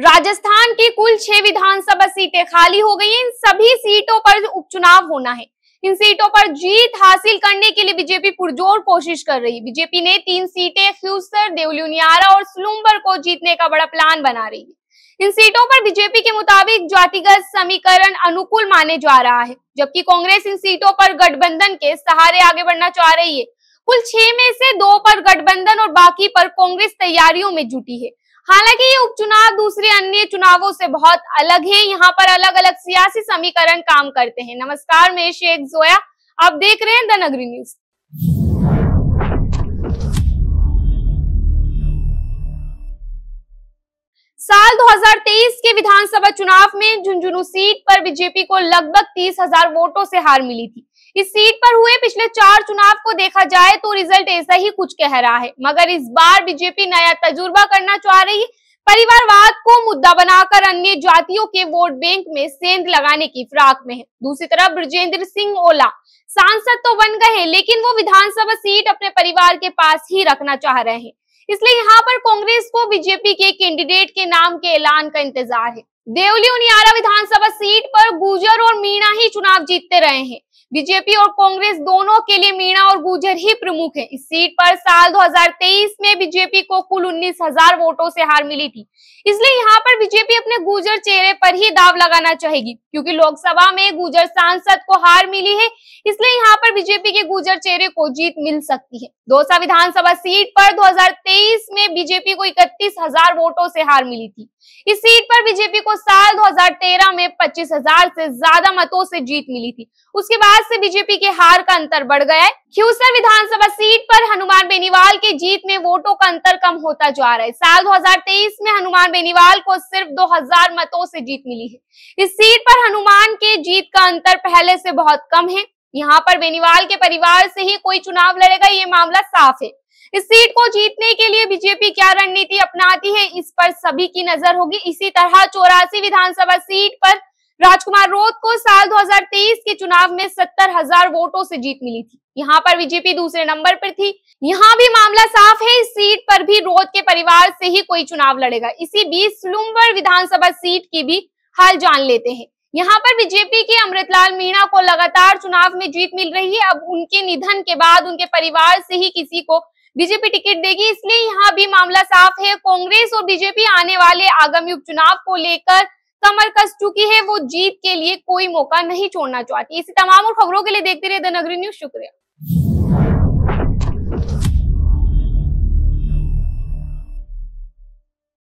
राजस्थान की कुल छह विधानसभा सीटें खाली हो गई हैं इन सभी सीटों पर उपचुनाव होना है इन सीटों पर जीत हासिल करने के लिए बीजेपी पुरजोर कोशिश कर रही है बीजेपी ने तीन सीटें फ्यूसर देवलुनियारा और स्लूम्बर को जीतने का बड़ा प्लान बना रही है इन सीटों पर बीजेपी के मुताबिक जातिगत समीकरण अनुकूल माने जा रहा है जबकि कांग्रेस इन सीटों पर गठबंधन के सहारे आगे बढ़ना चाह रही है कुल छह में से दो पर गठबंधन और बाकी पर कांग्रेस तैयारियों में जुटी है हालांकि ये उपचुनाव दूसरे अन्य चुनावों से बहुत अलग है यहाँ पर अलग अलग सियासी समीकरण काम करते हैं नमस्कार मैं शेख जोया आप देख रहे हैं द नगरी न्यूज साल 2023 के विधानसभा चुनाव में झुंझुनू सीट पर बीजेपी को लगभग तीस हजार वोटों से हार मिली थी इस सीट पर हुए पिछले चार चुनाव को देखा जाए तो रिजल्ट ऐसा ही कुछ कह रहा है मगर इस बार बीजेपी नया तजुर्बा करना चाह रही परिवारवाद को मुद्दा बनाकर अन्य जातियों के वोट बैंक में सेंध लगाने की फिराक में है दूसरी तरफ ब्रजेंद्र सिंह ओला सांसद तो बन गए लेकिन वो विधानसभा सीट अपने परिवार के पास ही रखना चाह रहे हैं इसलिए यहाँ पर कांग्रेस को बीजेपी के कैंडिडेट के नाम के ऐलान का इंतजार है देवली उनियारा विधानसभा सीट पर गुजर और मीणा ही चुनाव जीतते रहे हैं बीजेपी और कांग्रेस दोनों के लिए मीणा और गुजर ही प्रमुख है इस सीट पर साल 2023 में बीजेपी को कुल हजार वोटों से हार मिली थी इसलिए यहाँ पर बीजेपी अपने गुजर चेहरे पर ही दाव लगाना चाहेगी क्योंकि लोकसभा में गुजर सांसद को हार मिली है इसलिए यहाँ पर बीजेपी के गुजर चेहरे को जीत मिल सकती है दौसा विधानसभा सीट पर 2023 में बीजेपी को इकतीस हजार वोटों से हार मिली थी इस सीट पर बीजेपी को साल दो में पच्चीस से ज्यादा मतों से जीत मिली थी उसके बाद बाद से बीजेपी के हार का अंतर बढ़ गया है क्यूसर विधानसभा सीट पर हनुमान बेनीवाल के जीत में वोटों का अंतर कम होता जा रहा है साल 2023 में हनुमान बेनीवाल को सिर्फ 2000 मतों से जीत मिली है इस सीट पर हनुमान के जीत का अंतर पहले से बहुत कम है यहाँ पर बेनीवाल के परिवार से ही कोई चुनाव लड़ेगा ये मामला साफ है इस सीट को जीतने के लिए बीजेपी क्या रणनीति अपनाती है इस पर सभी की नजर होगी इसी तरह चौरासी विधानसभा सीट पर राजकुमार रोत को साल 2023 के चुनाव में सत्तर हजार वोटों से जीत मिली थी यहाँ पर बीजेपी दूसरे नंबर पर थी यहाँ भी मामला साफ है इस सीट पर भी रोत के परिवार से ही कोई चुनाव लड़ेगा इसी बीच सुलुम्बर विधानसभा सीट की भी हाल जान लेते हैं यहाँ पर बीजेपी के अमृतलाल मीणा को लगातार चुनाव में जीत मिल रही है अब उनके निधन के बाद उनके परिवार से ही किसी को बीजेपी टिकट देगी इसलिए यहाँ भी मामला साफ है कांग्रेस और बीजेपी आने वाले आगामी उपचुनाव को लेकर कमर कस चुकी है वो जीत के लिए कोई मौका नहीं छोड़ना चाहती इसी तमाम और खबरों के लिए देखते रहे द नगरी न्यूज शुक्रिया